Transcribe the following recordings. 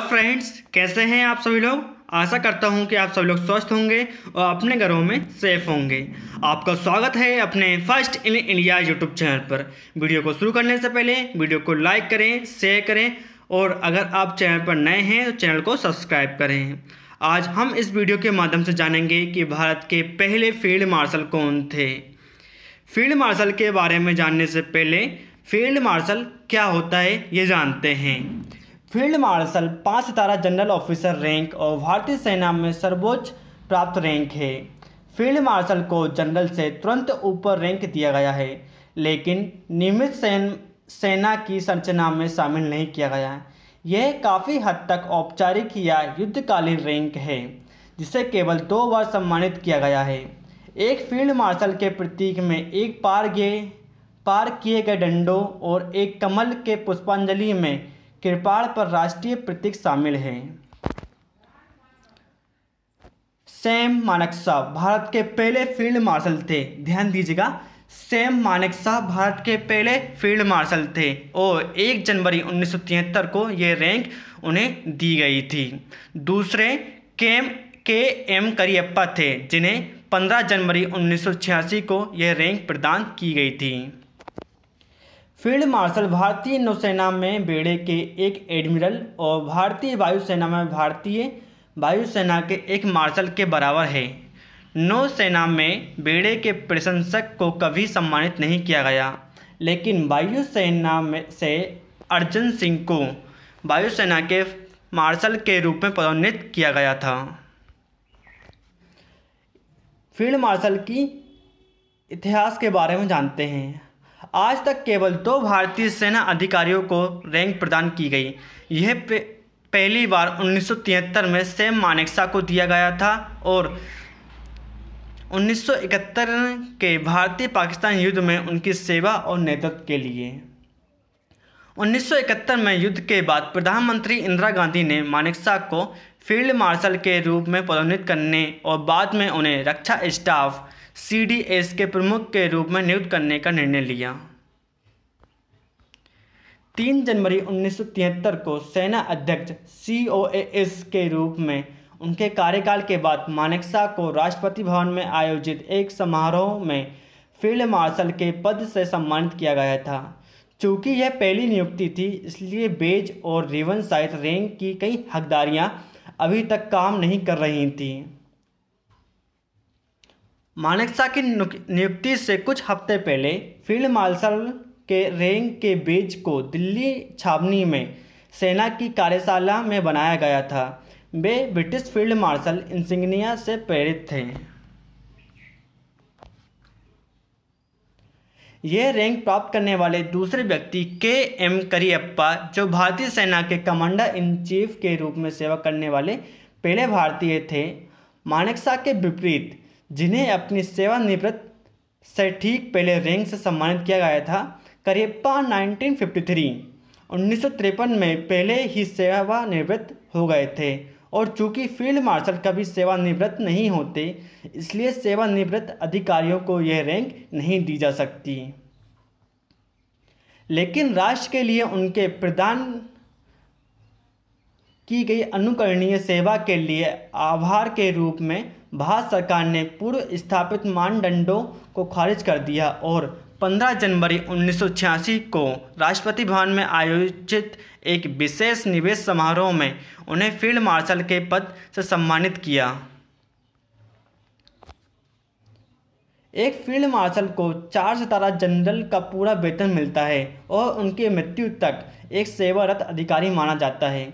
friends कैसे हैं आप सभी लोग आशा करता हूं कि आप सभी लोग स्वस्थ होंगे और अपने घरों में सेफ होंगे आपका स्वागत है अपने first in India YouTube channel पर वीडियो को शुरू करने से पहले वीडियो को लाइक करें शेयर करें और अगर आप चैनल पर नए हैं तो चैनल को सब्सक्राइब करें आज हम इस वीडियो के माध्यम से जानेंगे कि भारत के पहले फील्ड मार्शल कौन थे फील्ड मार्शल के बारे में जानने से पहले फील्ड मार्शल क्या होता है ये जानते हैं फील्ड मार्शल पाँच सितारा जनरल ऑफिसर रैंक और भारतीय सेना में सर्वोच्च प्राप्त रैंक है फील्ड मार्शल को जनरल से तुरंत ऊपर रैंक दिया गया है लेकिन नियमित सेन सेना की संरचना में शामिल नहीं किया गया है यह काफ़ी हद तक औपचारिक या युद्धकालीन रैंक है जिसे केवल दो बार सम्मानित किया गया है एक फील्ड मार्शल के प्रतीक में एक पार गए पार किए गए डंडों और एक कमल के पुष्पांजलि में कृपाण पर राष्ट्रीय प्रतीक शामिल हैं सैम शाह भारत के पहले फील्ड मार्शल थे ध्यान दीजिएगा सैम शाह भारत के पहले फील्ड मार्शल थे और 1 जनवरी उन्नीस को ये रैंक उन्हें दी गई थी दूसरे केम के एम करियप्पा थे जिन्हें 15 जनवरी उन्नीस को यह रैंक प्रदान की गई थी फील्ड मार्शल भारतीय नौसेना में बेड़े के एक एडमिरल और भारतीय वायुसेना में भारतीय वायुसेना के एक मार्शल के बराबर है नौसेना में बेड़े के प्रशंसक को कभी सम्मानित नहीं किया गया लेकिन वायुसेना में से अर्जन सिंह को वायुसेना के मार्शल के रूप में पदोन्नत किया गया था फील्ड मार्शल की इतिहास के बारे में जानते हैं आज तक केवल दो भारतीय सेना अधिकारियों को रैंक प्रदान की गई यह पहली बार उन्नीस में सेम मानेक्सा को दिया गया था और 1971 के भारतीय पाकिस्तान युद्ध में उनकी सेवा और नेतृत्व के लिए 1971 में युद्ध के बाद प्रधानमंत्री इंदिरा गांधी ने मानेक्सा को फील्ड मार्शल के रूप में पदोन्नत करने और बाद में उन्हें रक्षा स्टाफ सीडीएस के प्रमुख के रूप में नियुक्त करने का निर्णय लिया तीन जनवरी 1973 को सेना अध्यक्ष सी के रूप में उनके कार्यकाल के बाद मानेकसा को राष्ट्रपति भवन में आयोजित एक समारोह में फील्ड मार्शल के पद से सम्मानित किया गया था चूँकि यह पहली नियुक्ति थी इसलिए बेज और रिवन साइथ रैंक की कई हकदारियां अभी तक काम नहीं कर रही थीं मानेकशॉ की नियुक्ति से कुछ हफ्ते पहले फील्ड मार्शल के रैंक के बेज को दिल्ली छावनी में सेना की कार्यशाला में बनाया गया था वे ब्रिटिश फील्ड मार्शल इंसिग्निया से प्रेरित थे ये रैंक प्राप्त करने वाले दूसरे व्यक्ति के एम करियप्पा जो भारतीय सेना के कमांडर इन चीफ के रूप में सेवा करने वाले पहले भारतीय थे मानेकशॉ के विपरीत जिन्हें अपनी सेवानिवृत्त से ठीक पहले रैंक से सम्मानित किया गया था करियप्पा 1953 तिरपन में पहले ही सेवानिवृत्त हो गए थे और चूंकि फील्ड मार्शल कभी सेवानिवृत्त नहीं होते इसलिए सेवानिवृत्त अधिकारियों को यह रैंक नहीं दी जा सकती लेकिन राष्ट्र के लिए उनके प्रदान की गई अनुकरणीय सेवा के लिए आभार के रूप में भारत सरकार ने पूर्व स्थापित मानदंडों को खारिज कर दिया और 15 जनवरी 1986 को राष्ट्रपति भवन में आयोजित एक विशेष निवेश समारोह में उन्हें फील्ड मार्शल के पद से सम्मानित किया एक फील्ड मार्शल को चार सितारा जनरल का पूरा वेतन मिलता है और उनकी मृत्यु तक एक सेवारत अधिकारी माना जाता है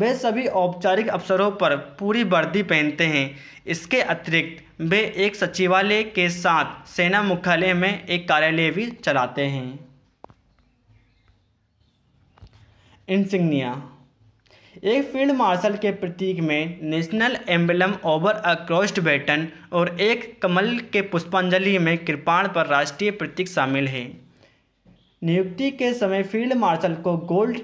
वे सभी औपचारिक अवसरों पर पूरी वर्दी पहनते हैं इसके अतिरिक्त वे एक सचिवालय के साथ सेना मुख्यालय में एक कार्यालय भी चलाते हैं इंसिग्निया एक फील्ड मार्शल के प्रतीक में national emblem over a crossed baton और एक कमल के पुष्पांजलि में कृपाण पर राष्ट्रीय प्रतीक शामिल है नियुक्ति के समय फील्ड मार्शल को गोल्ड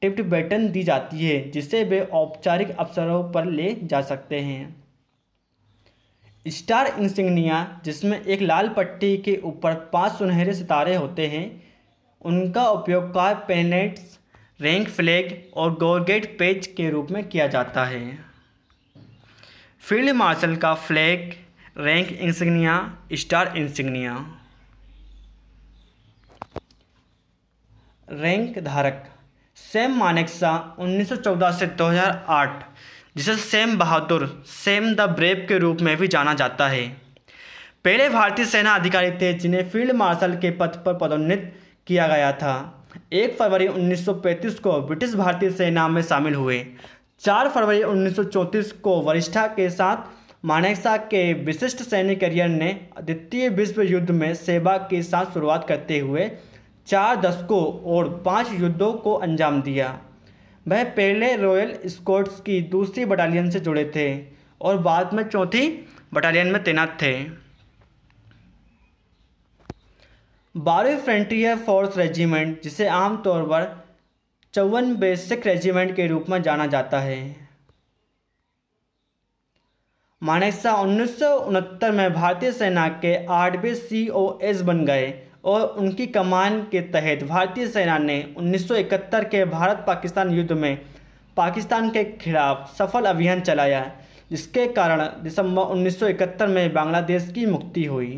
टिप्ट बैटन दी जाती है जिसे वे औपचारिक अवसरों पर ले जा सकते हैं स्टार इंसिग्निया जिसमें एक लाल पट्टी के ऊपर पांच सुनहरे सितारे होते हैं उनका उपयोग कार पेनेट्स रैंक फ्लैग और गोरगेट पेज के रूप में किया जाता है फील्ड मार्शल का flag rank insignia star insignia rank धारक सेम मानेक्सा 1914 से 2008 जिसे सेम बहादुर सेम द ब्रेव के रूप में भी जाना जाता है पहले भारतीय सेना अधिकारी थे जिन्हें फील्ड मार्शल के पद पर पदोन्नत किया गया था एक फरवरी 1935 को ब्रिटिश भारतीय सेना में शामिल हुए चार फरवरी 1934 को वरिष्ठा के साथ मानेक्सा के विशिष्ट सैन्य करियर ने द्वितीय विश्व युद्ध में सेवा के साथ शुरुआत करते हुए चार दशकों और पांच युद्धों को अंजाम दिया वह पहले रॉयल स्कॉट्स की दूसरी बटालियन से जुड़े थे और बाद में चौथी बटालियन में तैनात थे बारहवीं फ्रंटियर फोर्स रेजिमेंट जिसे आमतौर पर चौवन बेसिक रेजिमेंट के रूप में जाना जाता है मानेसा उन्नीस में भारतीय सेना के आठवें सी ओ एस बन गए और उनकी कमान के तहत भारतीय सेना ने 1971 के भारत पाकिस्तान युद्ध में पाकिस्तान के खिलाफ सफल अभियान चलाया जिसके कारण दिसंबर 1971 में बांग्लादेश की मुक्ति हुई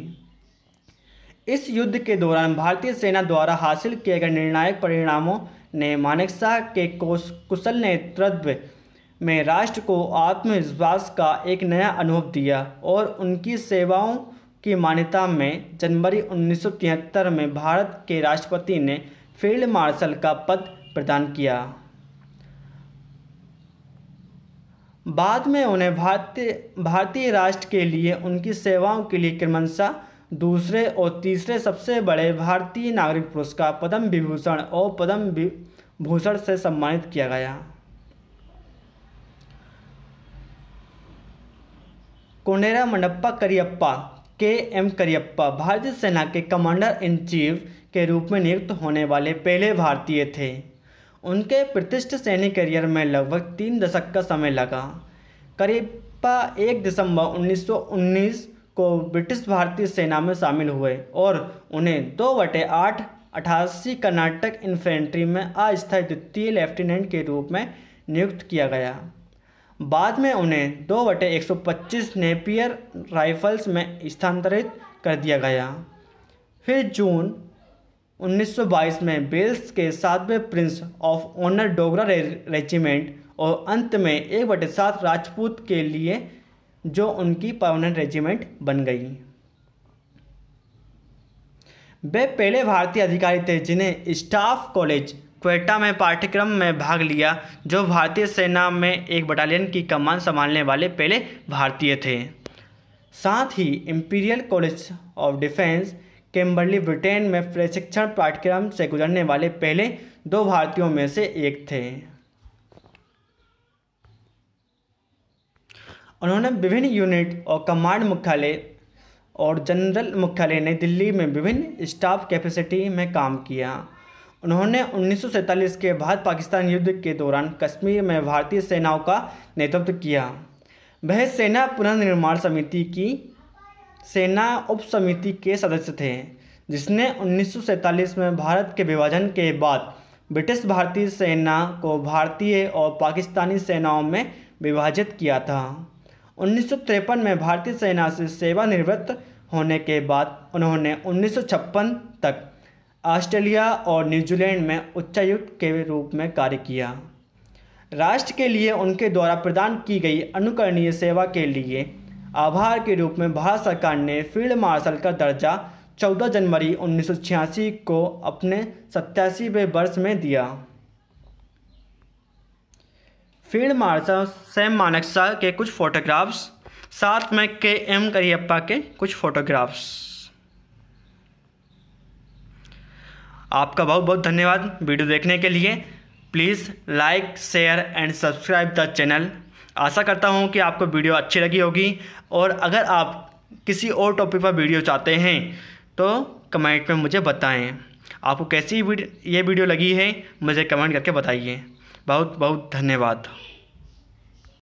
इस युद्ध के दौरान भारतीय सेना द्वारा हासिल किए गए निर्णायक परिणामों ने मानेकशाह के कोश कुशल नेतृत्व में राष्ट्र को आत्मविश्वास का एक नया अनुभव दिया और उनकी सेवाओं की मान्यता में जनवरी 1973 में भारत के राष्ट्रपति ने फील्ड मार्शल का पद प्रदान किया बाद में उन्हें भारतीय भारतीय राष्ट्र के लिए उनकी सेवाओं के लिए क्रमशः दूसरे और तीसरे सबसे बड़े भारतीय नागरिक पुरस्कार पद्म विभूषण और पद्म भूषण से सम्मानित किया गया कोनेरा मंडप्पा करियप्पा के एम करियप्पा भारतीय सेना के कमांडर इन चीफ के रूप में नियुक्त होने वाले पहले भारतीय थे उनके प्रतिष्ठित सैनिक करियर में लगभग तीन दशक का समय लगा करियप्पा एक दिसंबर 1919 को ब्रिटिश भारतीय सेना में शामिल हुए और उन्हें दो बटे आठ अठासी कर्नाटक इन्फेंट्री में अस्थायी द्वितीय लेफ्टिनेंट के रूप में नियुक्त किया गया बाद में उन्हें दो बटे एक सौ पच्चीस नेपियर राइफ़ल्स में स्थानांतरित कर दिया गया फिर जून 1922 में बेल्स के सातवें prince of honour Dogra regiment और अंत में एक बटे सात राजपूत के लिए जो उनकी परमानेंट रेजिमेंट बन गई वे पहले भारतीय अधिकारी थे जिन्हें स्टाफ कॉलेज क्वेटा में पाठ्यक्रम में भाग लिया जो भारतीय सेना में एक बटालियन की कमान संभालने वाले पहले भारतीय थे साथ ही imperial college of defence Camberley Britain में प्रशिक्षण पाठ्यक्रम से गुजरने वाले पहले दो भारतीयों में से एक थे उन्होंने विभिन्न यूनिट और कमांड मुख्यालय और जनरल मुख्यालय नई दिल्ली में विभिन्न स्टाफ कैपेसिटी में काम किया उन्होंने 1947 के बाद पाकिस्तान युद्ध के दौरान कश्मीर में भारतीय सेनाओं का नेतृत्व किया वह सेना पुनर्निर्माण समिति की सेना उप समिति के सदस्य थे जिसने 1947 में भारत के विभाजन के बाद ब्रिटिश भारतीय सेना को भारतीय और पाकिस्तानी सेनाओं में विभाजित किया था उन्नीस में भारतीय सेना से सेवानिवृत्त होने के बाद उन्होंने उन्नीस तक ऑस्ट्रेलिया और न्यूजीलैंड में उच्चायुक्त के रूप में कार्य किया राष्ट्र के लिए उनके द्वारा प्रदान की गई अनुकरणीय सेवा के लिए आभार के रूप में भारत सरकार ने फील्ड मार्शल का दर्जा 14 जनवरी उन्नीस को अपने सत्तासीवें वर्ष में दिया फील्ड मार्शल सैम मानकसा के कुछ फोटोग्राफ्स साथ में के एम करियप्पा के कुछ फोटोग्राफ्स आपका बहुत बहुत धन्यवाद वीडियो देखने के लिए please like share and subscribe the channel आशा करता हूँ कि आपको वीडियो अच्छी लगी होगी और अगर आप किसी और टॉपिक पर वीडियो चाहते हैं तो कमेंट में मुझे बताएं आपको कैसी ये वीडियो लगी है मुझे कमेंट करके बताइए बहुत बहुत धन्यवाद